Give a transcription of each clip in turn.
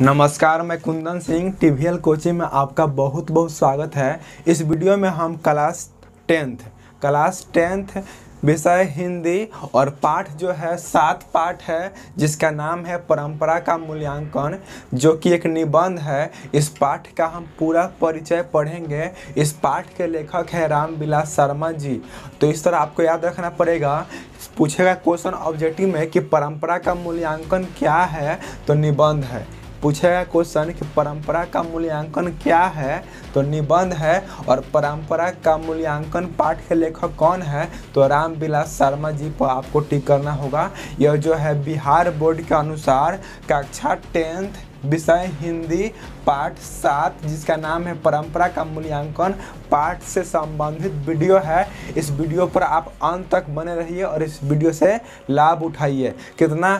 नमस्कार मैं Kundan Singh T coaching में आपका बहुत बहुत स्वागत है इस वीडियो में हम क्लास टेंथ क्लास टेंथ विषय हिंदी और पाठ जो है सात पाठ है जिसका नाम है परंपरा का मूल्यांकन जो कि एक निबंध है इस पाठ का हम पूरा परिचय पढ़ेंगे इस पाठ के लेखक है रामविलास शर्मा जी तो इस तरह आपको याद रखना पड़ेगा पूछेगा क्वेश्चन ऑब्जेक्टिव में कि परंपरा का मूल्यांकन क्या है तो निबंध है पूछा गया क्वेश्चन कि परंपरा का मूल्यांकन क्या है तो निबंध है और परंपरा का मूल्यांकन पाठ के लेखक कौन है तो राम शर्मा जी पर आपको टिक करना होगा यह जो है बिहार बोर्ड के अनुसार कक्षा टेंथ विषय हिंदी पाठ सात जिसका नाम है परंपरा का मूल्यांकन पाठ से संबंधित वीडियो है इस वीडियो पर आप अंत तक बने रहिए और इस वीडियो से लाभ उठाइए कितना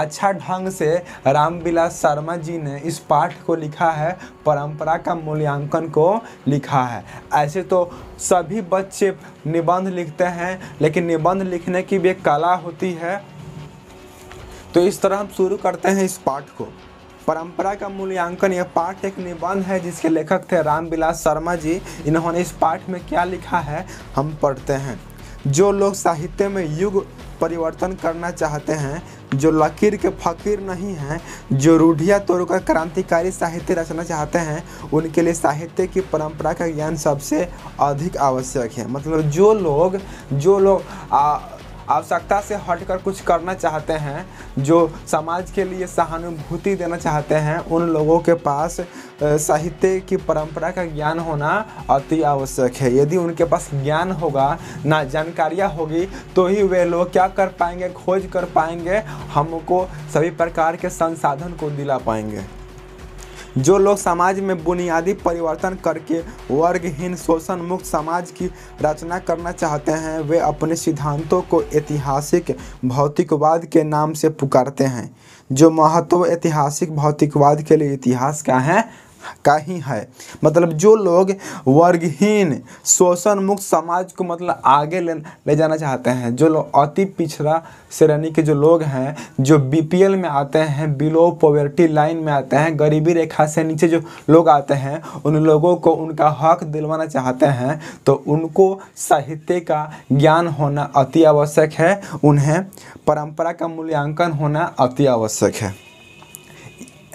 अच्छा ढंग से रामविलास शर्मा जी ने इस पाठ को लिखा है परंपरा का मूल्यांकन को लिखा है ऐसे तो सभी बच्चे निबंध लिखते हैं लेकिन निबंध लिखने की भी एक कला होती है तो इस तरह हम शुरू करते हैं इस पाठ को परंपरा का मूल्यांकन यह पाठ एक निबंध है जिसके लेखक थे रामविलास शर्मा जी इन्होंने इस पाठ में क्या लिखा है हम पढ़ते हैं जो लोग साहित्य में युग परिवर्तन करना चाहते हैं जो लकीर के फकीर नहीं हैं जो रूढ़िया तोड़कर क्रांतिकारी साहित्य रचना चाहते हैं उनके लिए साहित्य की परंपरा का ज्ञान सबसे अधिक आवश्यक है मतलब जो लोग जो लोग आवश्यकता से हटकर कुछ करना चाहते हैं जो समाज के लिए सहानुभूति देना चाहते हैं उन लोगों के पास साहित्य की परंपरा का ज्ञान होना अति आवश्यक है यदि उनके पास ज्ञान होगा ना जानकारियाँ होगी तो ही वे लोग क्या कर पाएंगे खोज कर पाएंगे हमको सभी प्रकार के संसाधन को दिला पाएंगे जो लोग समाज में बुनियादी परिवर्तन करके वर्गहीन शोषण मुक्त समाज की रचना करना चाहते हैं वे अपने सिद्धांतों को ऐतिहासिक भौतिकवाद के नाम से पुकारते हैं जो महत्व ऐतिहासिक भौतिकवाद के लिए इतिहास का है का ही है मतलब जो लोग वर्गहीन शोषण मुक्त समाज को मतलब आगे ले, ले जाना चाहते हैं जो लोग अति पिछड़ा श्रेणी के जो लोग हैं जो बीपीएल में आते हैं बिलो पॉवर्टी लाइन में आते हैं गरीबी रेखा से नीचे जो लोग आते हैं उन लोगों को उनका हक दिलवाना चाहते हैं तो उनको साहित्य का ज्ञान होना अति आवश्यक है उन्हें परंपरा का मूल्यांकन होना अति आवश्यक है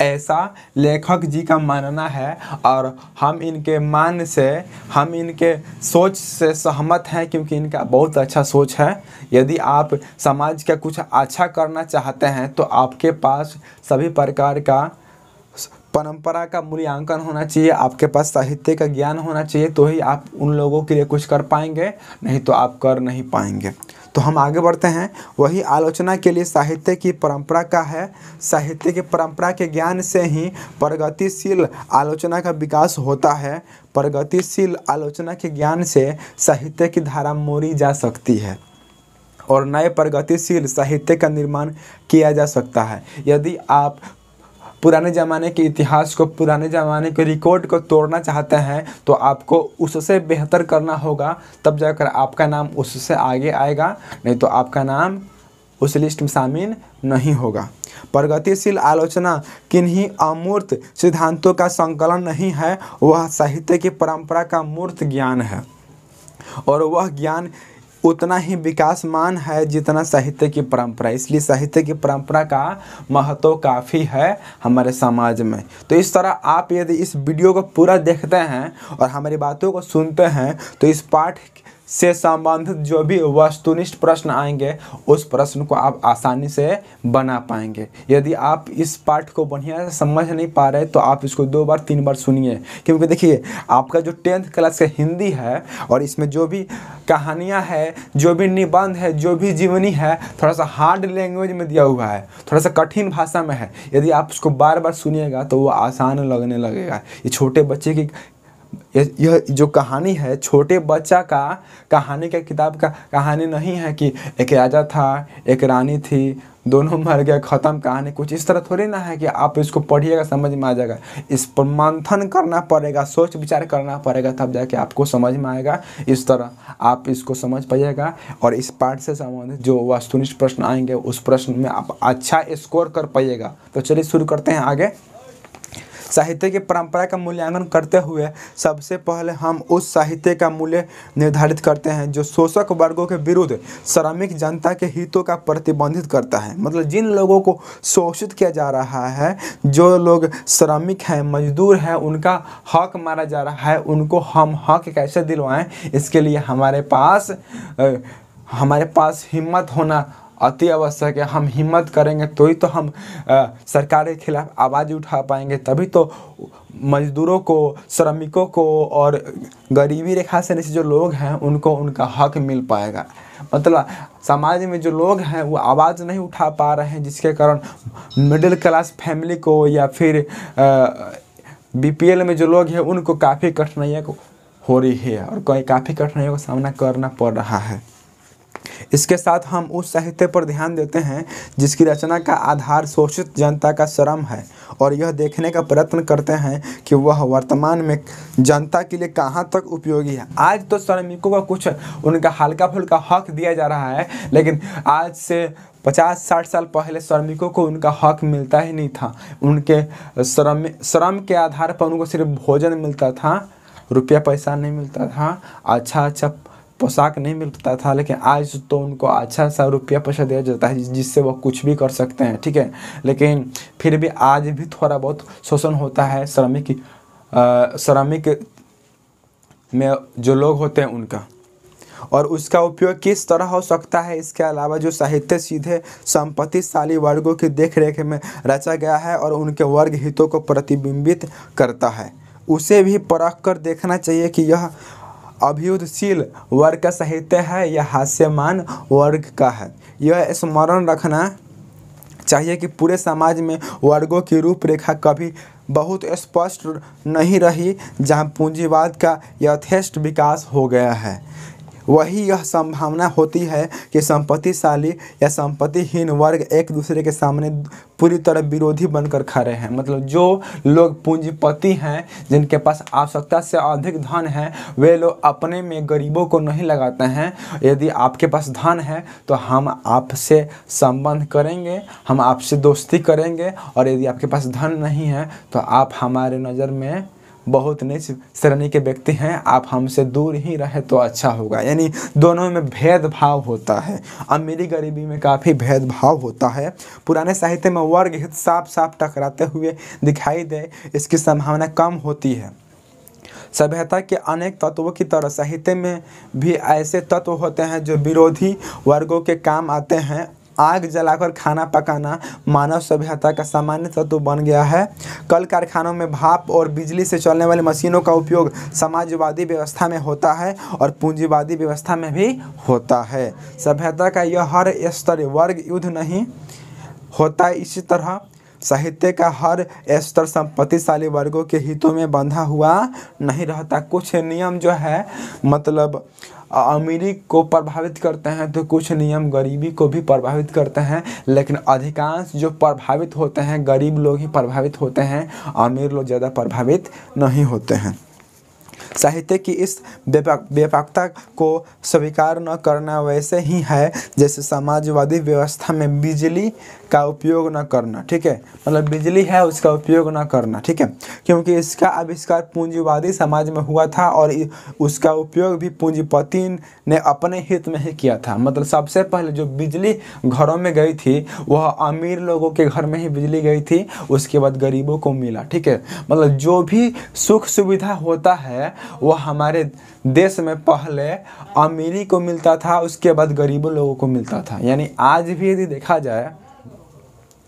ऐसा लेखक जी का मानना है और हम इनके मान से हम इनके सोच से सहमत हैं क्योंकि इनका बहुत अच्छा सोच है यदि आप समाज का कुछ अच्छा करना चाहते हैं तो आपके पास सभी प्रकार का परंपरा का मूल्यांकन होना चाहिए आपके पास साहित्य का ज्ञान होना चाहिए तो ही आप उन लोगों के लिए कुछ कर पाएंगे नहीं तो आप कर नहीं पाएंगे तो हम आगे बढ़ते हैं वही आलोचना के लिए साहित्य की परंपरा का है साहित्य की परंपरा के ज्ञान से ही प्रगतिशील आलोचना का विकास होता है प्रगतिशील आलोचना के ज्ञान से साहित्य की धारा मोड़ी जा सकती है और नए प्रगतिशील साहित्य का निर्माण किया जा सकता है यदि आप पुराने ज़माने के इतिहास को पुराने ज़माने के रिकॉर्ड को तोड़ना चाहते हैं तो आपको उससे बेहतर करना होगा तब जाकर आपका नाम उससे आगे आएगा नहीं तो आपका नाम उस लिस्ट में शामिल नहीं होगा प्रगतिशील आलोचना किन्हीं अमूर्त सिद्धांतों का संकलन नहीं है वह साहित्य की परंपरा का मूर्त ज्ञान है और वह ज्ञान उतना ही विकासमान है जितना साहित्य की परंपरा इसलिए साहित्य की परंपरा का महत्व काफ़ी है हमारे समाज में तो इस तरह आप यदि इस वीडियो को पूरा देखते हैं और हमारी बातों को सुनते हैं तो इस पाठ से संबंधित जो भी वस्तुनिष्ठ प्रश्न आएंगे उस प्रश्न को आप आसानी से बना पाएंगे यदि आप इस पार्ट को बढ़िया समझ नहीं पा रहे तो आप इसको दो बार तीन बार सुनिए क्योंकि देखिए आपका जो टेंथ क्लास का हिंदी है और इसमें जो भी कहानियाँ है जो भी निबंध है जो भी जीवनी है थोड़ा सा हार्ड लैंग्वेज में दिया हुआ है थोड़ा सा कठिन भाषा में है यदि आप उसको बार बार सुनिएगा तो वो आसान लगने लगेगा ये छोटे बच्चे की यह यह जो कहानी है छोटे बच्चा का कहानी का किताब का कहानी नहीं है कि एक राजा था एक रानी थी दोनों मर गए ख़त्म कहानी कुछ इस तरह थोड़ी ना है कि आप इसको पढ़िएगा समझ में आ जाएगा इस पर मंथन करना पड़ेगा सोच विचार करना पड़ेगा तब जाके आपको समझ में आएगा इस तरह आप इसको समझ पाइएगा और इस पार्ट से संबंधित जो वस्तुनिष्ठ प्रश्न आएंगे उस प्रश्न में आप अच्छा स्कोर कर पाइएगा तो चलिए शुरू करते हैं आगे साहित्य की परंपरा का मूल्यांकन करते हुए सबसे पहले हम उस साहित्य का मूल्य निर्धारित करते हैं जो शोषक वर्गों के विरुद्ध श्रमिक जनता के हितों का प्रतिबंधित करता है मतलब जिन लोगों को शोषित किया जा रहा है जो लोग श्रमिक हैं मजदूर हैं उनका हक मारा जा रहा है उनको हम हक कैसे दिलवाएं इसके लिए हमारे पास हमारे पास हिम्मत होना अति आवश्यक है हम हिम्मत करेंगे तो ही तो हम आ, सरकार के खिलाफ आवाज़ उठा पाएंगे तभी तो मजदूरों को श्रमिकों को और गरीबी रेखा से नीचे जो लोग हैं उनको उनका हक मिल पाएगा मतलब समाज में जो लोग हैं वो आवाज़ नहीं उठा पा रहे हैं जिसके कारण मिडिल क्लास फैमिली को या फिर बीपीएल में जो लोग हैं उनको काफ़ी कठिनाइयाँ हो रही है और काफ़ी कठिनाइयों का सामना करना पड़ रहा है इसके साथ हम उस साहित्य पर ध्यान देते हैं जिसकी रचना का आधार शोषित जनता का श्रम है और यह देखने का प्रयत्न करते हैं कि वह वर्तमान में जनता के लिए कहाँ तक उपयोगी है आज तो श्रमिकों का कुछ उनका हल्का फुल्का हक दिया जा रहा है लेकिन आज से पचास साठ साल पहले श्रमिकों को उनका हक मिलता ही नहीं था उनके श्रम श्रम के आधार पर उनको सिर्फ भोजन मिलता था रुपया पैसा नहीं मिलता था अच्छा अच्छा पोशाक नहीं मिल पाता था लेकिन आज तो उनको अच्छा सा रुपया पैसा दिया जाता है जिससे वो कुछ भी कर सकते हैं ठीक है लेकिन फिर भी आज भी थोड़ा बहुत शोषण होता है श्रमिक श्रमिक में जो लोग होते हैं उनका और उसका उपयोग किस तरह हो सकता है इसके अलावा जो साहित्य सीधे संपत्तिशाली वर्गों की देखरेख में रचा गया है और उनके वर्ग हितों को प्रतिबिंबित करता है उसे भी परख कर देखना चाहिए कि यह अभियुतशील वर्ग का साहित्य है या हास्यमान वर्ग का है यह स्मरण रखना चाहिए कि पूरे समाज में वर्गों की रूपरेखा कभी बहुत स्पष्ट नहीं रही जहां पूंजीवाद का यथेष्ट विकास हो गया है वही यह संभावना होती है कि संपत्तिशाली या संपत्तिहीन वर्ग एक दूसरे के सामने पूरी तरह विरोधी बनकर खड़े हैं मतलब जो लोग पूंजीपति हैं जिनके पास आवश्यकता से अधिक धन है वे लोग अपने में गरीबों को नहीं लगाते हैं यदि आपके पास धन है तो हम आपसे संबंध करेंगे हम आपसे दोस्ती करेंगे और यदि आपके पास धन नहीं है तो आप हमारे नज़र में बहुत नीच श्रेणी के व्यक्ति हैं आप हमसे दूर ही रहे तो अच्छा होगा यानी दोनों में भेदभाव होता है अमीरी गरीबी में काफ़ी भेदभाव होता है पुराने साहित्य में वर्ग हित साफ साफ टकराते हुए दिखाई दे इसकी संभावना कम होती है सभ्यता के अनेक तत्वों की तरह साहित्य में भी ऐसे तत्व होते हैं जो विरोधी वर्गों के काम आते हैं आग जलाकर खाना पकाना मानव सभ्यता का सामान्य तत्व तो बन गया है कल कारखानों में भाप और बिजली से चलने वाली मशीनों का उपयोग समाजवादी व्यवस्था में होता है और पूंजीवादी व्यवस्था में भी होता है सभ्यता का यह हर स्तर वर्ग युद्ध नहीं होता इसी तरह साहित्य का हर स्तर संपत्तिशाली वर्गों के हितों में बंधा हुआ नहीं रहता कुछ नियम जो है मतलब अमीरी को प्रभावित करते हैं तो कुछ नियम गरीबी को भी प्रभावित करते हैं लेकिन अधिकांश जो प्रभावित होते हैं गरीब लोग ही प्रभावित होते हैं अमीर लोग ज़्यादा प्रभावित नहीं होते हैं साहित्य की इस व्यापकता को स्वीकार न करना वैसे ही है जैसे समाजवादी व्यवस्था में बिजली का उपयोग न करना ठीक है मतलब बिजली है उसका उपयोग न करना ठीक है क्योंकि इसका आविष्कार पूंजीवादी समाज में हुआ था और उसका उपयोग भी पूंजीपति ने अपने हित में ही किया था मतलब सबसे पहले जो बिजली घरों में गई थी वह अमीर लोगों के घर में ही बिजली गई थी उसके बाद गरीबों को मिला ठीक है मतलब जो भी सुख सुविधा होता है वह हमारे देश में पहले अमीरी को मिलता था उसके बाद गरीबों लोगों को मिलता था यानी आज भी यदि देखा जाए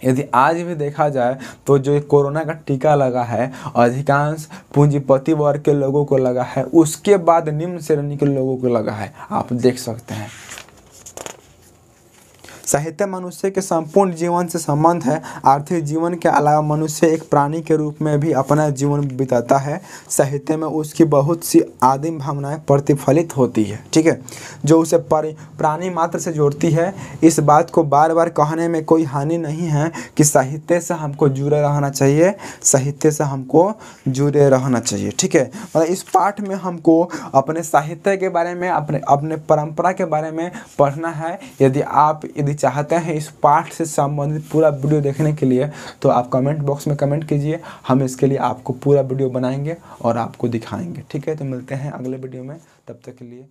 यदि आज भी देखा जाए तो जो कोरोना का टीका लगा है अधिकांश पूंजीपति वर्ग के लोगों को लगा है उसके बाद निम्न श्रेणी के लोगों को लगा है आप देख सकते हैं साहित्य मनुष्य के संपूर्ण जीवन से संबंध है आर्थिक जीवन के अलावा मनुष्य एक प्राणी के रूप में भी अपना जीवन बिताता है साहित्य में उसकी बहुत सी आदिम भावनाएं प्रतिफलित होती है ठीक है जो उसे प्राणी मात्र से जोड़ती है इस बात को बार बार कहने में कोई हानि नहीं है कि साहित्य से हमको जुड़े रहना चाहिए साहित्य से हमको जुड़े रहना चाहिए ठीक है मतलब इस पाठ में हमको अपने साहित्य के बारे में अपने अपने परंपरा के बारे में पढ़ना है यदि आप यदि चाहते हैं इस पार्ट से संबंधित पूरा वीडियो देखने के लिए तो आप कमेंट बॉक्स में कमेंट कीजिए हम इसके लिए आपको पूरा वीडियो बनाएंगे और आपको दिखाएंगे ठीक है तो मिलते हैं अगले वीडियो में तब तक के लिए